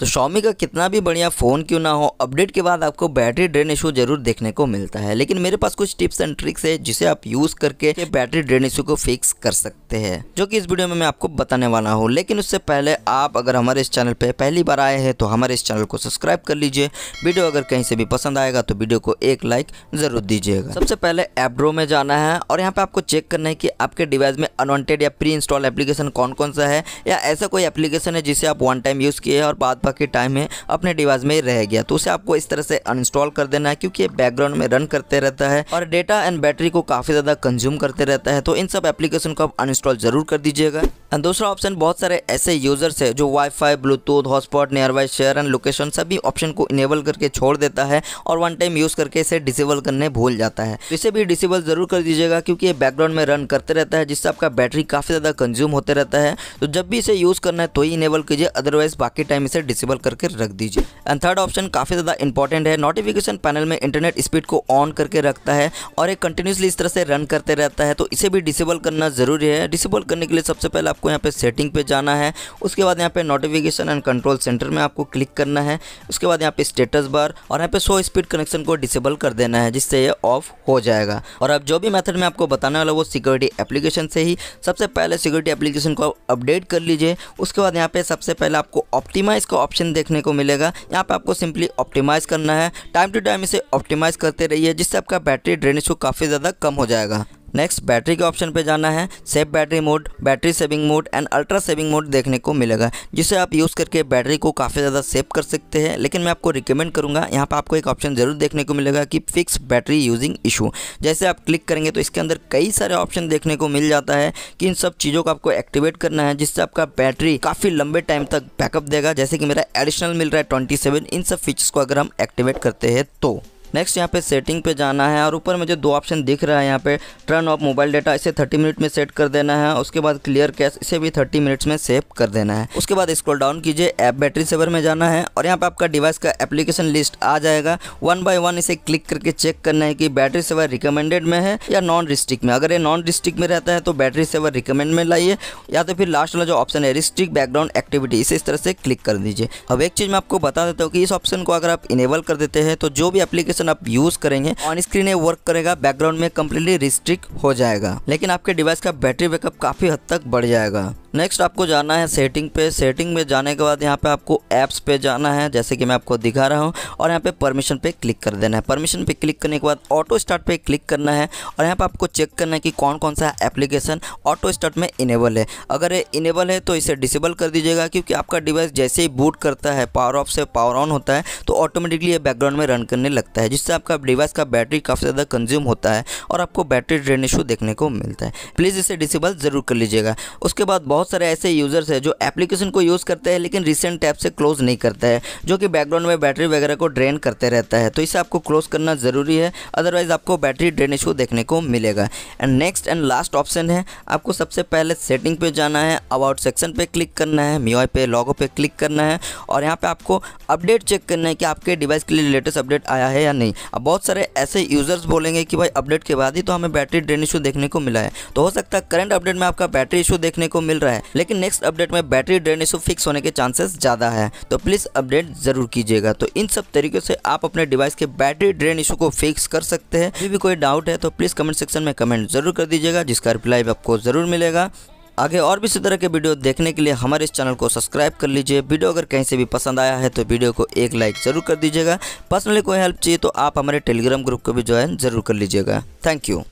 तो शॉमी का कितना भी बढ़िया फ़ोन क्यों ना हो अपडेट के बाद आपको बैटरी ड्रेन इशू जरूर देखने को मिलता है लेकिन मेरे पास कुछ टिप्स एंड ट्रिक्स है जिसे आप यूज़ करके बैटरी ड्रेन इशू को फिक्स कर सकते हैं जो कि इस वीडियो में मैं आपको बताने वाला हूँ लेकिन उससे पहले आप अगर हमारे इस चैनल पर पहली बार आए हैं तो हमारे इस चैनल को सब्सक्राइब कर लीजिए वीडियो अगर कहीं से भी पसंद आएगा तो वीडियो को एक लाइक ज़रूर दीजिएगा सबसे पहले एपड्रो में जाना है और यहाँ पर आपको चेक करना है कि आपके डिवाइस में अनवॉन्टेड या प्री इंस्टॉल एप्लीकेशन कौन कौन सा है या ऐसा कोई एप्लीकेशन है जिसे आप वन टाइम यूज़ किए और बाद अल्फ़ा के टाइम है अपने डिवाइस में रह गया तो उसे आपको इस तरह से अनइंस्टॉल कर देना है क्योंकि बैकग्राउंड में रन करते रहता है और डेटा एंड बैटरी को काफ़ी ज़्यादा कंज्यूम करते रहता है तो इन सब एप्लीकेशन को आप अनइंस्टॉल जरूर कर दीजिएगा एंड दूसरा ऑप्शन बहुत सारे ऐसे यूजर्स है जो wifi Bluetooth hotspot nearby share and location सभी ऑप्शन को इनेबल करके छोड़ देता है और वन टाइम यूज़ करके इसे डिसेबल करने भूल जाता है तो इसे भी डिसेबल जरूर कर दीजिएगा क्योंकि ये बैकग्राउंड में रन करते रहता है जिससे आपका बैटरी काफ़ी ज़्यादा कंज्यूम होते रहता है तो जब भी इसे यूज़ करना है तो ही इनेबल कीजिए अदरवाइज बाकी टाइम इसे डिसेबल डिसेबल करके रख दीजिए एंड थर्ड ऑप्शन काफ़ी ज़्यादा इंपॉर्टेंट है नोटिफिकेशन पैनल में इंटरनेट स्पीड को ऑन करके रखता है और एक कंटिन्यूसली इस तरह से रन करते रहता है तो इसे भी डिसेबल करना ज़रूरी है डिसेबल करने के लिए सबसे पहले आपको यहाँ पे सेटिंग पे जाना है उसके बाद यहाँ पे नोटिफिकेशन एंड कंट्रोल सेंटर में आपको क्लिक करना है उसके बाद यहाँ पे स्टेटस बार और यहाँ पे सो स्पीड कनेक्शन को डिसेबल कर देना है जिससे ये ऑफ हो जाएगा और अब जो भी मेथड में आपको बताने वाला वो सिक्योरिटी एप्लीकेशन से ही सबसे पहले सिक्योरिटी एप्लीकेशन को अपडेट कर लीजिए उसके बाद यहाँ पे सबसे पहले आपको ऑप्टिमाइज का ऑप्शन देखने को मिलेगा यहाँ पर आपको सिंपली ऑप्टिमाइज़ करना है टाइम टू टाइम इसे ऑप्टिमाइज़ करते रहिए जिससे आपका बैटरी ड्रेनेज को काफ़ी ज़्यादा कम हो जाएगा नेक्स्ट बैटरी के ऑप्शन पे जाना है safe battery mode battery saving mode and ultra saving mode देखने को मिलेगा जिसे आप यूज़ करके बैटरी को काफ़ी ज़्यादा सेव कर सकते हैं लेकिन मैं आपको रिकमेंड करूँगा यहाँ पर आपको एक ऑप्शन ज़रूर देखने को मिलेगा कि फिक्स बैटरी यूजिंग इशू जैसे आप क्लिक करेंगे तो इसके अंदर कई सारे ऑप्शन देखने को मिल जाता है कि इन सब चीज़ों को आपको एक्टिवेट करना है जिससे आपका बैटरी काफ़ी लंबे टाइम तक बैकअप देगा जैसे कि मेरा एडिशनल मिल रहा है ट्वेंटी इन सब फीचर्स को अगर हम एक्टिवेट करते हैं तो नेक्स्ट यहाँ पे सेटिंग पे जाना है और ऊपर में जो दो ऑप्शन दिख रहा है यहाँ पे टर्न ऑफ मोबाइल डाटा इसे 30 मिनट में सेट कर देना है उसके बाद क्लियर कैश इसे भी 30 मिनट्स में सेव कर देना है उसके बाद स्क्रॉल डाउन कीजिए ऐप बैटरी सेवर में जाना है और यहाँ पे आपका डिवाइस का एप्लीकेशन लिस्ट आ जाएगा वन बाय वन इसे क्लिक करके चेक करना है कि बैटरी सेवर रिकमेंडेड में है या नॉन रिस्ट्रिक्ट में अगर ये नॉन डिस्ट्रिक्ट में रहता है तो बैटरी सेवर रिकमेंड में लाइए या तो फिर लास्ट वाला जो ऑप्शन है रिस्ट्रिक बैकग्राउंड एक्टिविटी इसे इस तरह से क्लिक कर दीजिए अब एक चीज़ मैं आपको बता देता हूँ कि इस ऑप्शन को अगर आप इनेबल कर देते हैं तो जो भी एप्लीकेशन एप्लीकेशन आप यूज करेंगे ऑन स्क्रीन ये वर्क करेगा बैकग्राउंड में कम्प्लीटली रिस्ट्रिक्ट हो जाएगा लेकिन आपके डिवाइस का बैटरी बैकअप काफी हद तक बढ़ जाएगा नेक्स्ट आपको जाना है सेटिंग पे सेटिंग में जाने के बाद यहाँ पे आपको ऐप्स पे जाना है जैसे कि मैं आपको दिखा रहा हूँ और यहाँ पे परमिशन पे क्लिक कर देना है परमिशन पे क्लिक करने के बाद ऑटो स्टार्ट पे क्लिक करना है और यहाँ पे आपको चेक करना है कि कौन कौन सा एप्लीकेशन ऑटो स्टार्ट में इनेबल है अगर ये इनेबल है तो इसे डिसेबल कर दीजिएगा क्योंकि आपका डिवाइस जैसे ही बूट करता है पावर ऑफ से पावर ऑन होता है तो ऑटोमेटिकली ये बैकग्राउंड में रन करने लगता है जिससे आपका डिवाइस का बैटरी काफ़ी ज़्यादा कंज्यूम होता है और आपको बैटरी ड्रेन इशू देखने को मिलता है प्लीज़ इसे डिसेबल ज़रूर कर लीजिएगा उसके बाद बहुत बहुत सारे ऐसे यूज़र्स है जो एप्लीकेशन को यूज़ करते हैं लेकिन रिसेंट टैप से क्लोज़ नहीं करता है जो कि बैकग्राउंड में बैटरी वगैरह को ड्रेन करते रहता है तो इसे आपको क्लोज़ करना ज़रूरी है अदरवाइज़ आपको बैटरी ड्रेन इशू देखने को मिलेगा and next and last option है आपको सबसे पहले सेटिंग पे जाना है अबाउट सेक्शन पे क्लिक करना है मी पे लॉगो पे क्लिक करना है और यहाँ पे आपको अपडेट चेक करना है कि आपके डिवाइस के लिए लेटेस्ट अपडेट आया है या नहीं अब बहुत सारे ऐसे यूज़र्स बोलेंगे कि भाई अपडेट के बाद ही तो हमें बैटरी ड्रेन इशू देखने को मिला है तो हो सकता है करंट अपडेट में आपका बैटरी इशू देखने को मिल रहा है रहे हैं लेकिन नेक्स्ट अपडेट में बैटरी ड्रेन इशू फिक्स होने के चांसेस ज़्यादा है तो प्लीज़ अपडेट ज़रूर कीजिएगा तो इन सब तरीकों से आप अपने डिवाइस के बैटरी ड्रेन इशू को फिक्स कर सकते हैं जो भी कोई डाउट है तो प्लीज़ कमेंट सेक्शन में कमेंट जरूर कर दीजिएगा जिसका रिप्लाई आपको ज़रूर मिलेगा आगे और भी इसी तरह के वीडियो देखने के लिए हमारे इस चैनल को सब्सक्राइब कर लीजिए वीडियो अगर कहीं से भी पसंद आया है तो वीडियो को एक लाइक ज़रूर कर दीजिएगा पर्सनली कोई हेल्प चाहिए तो आप हमारे टेलीग्राम ग्रुप को भी ज्वाइन ज़रूर कर लीजिएगा थैंक यू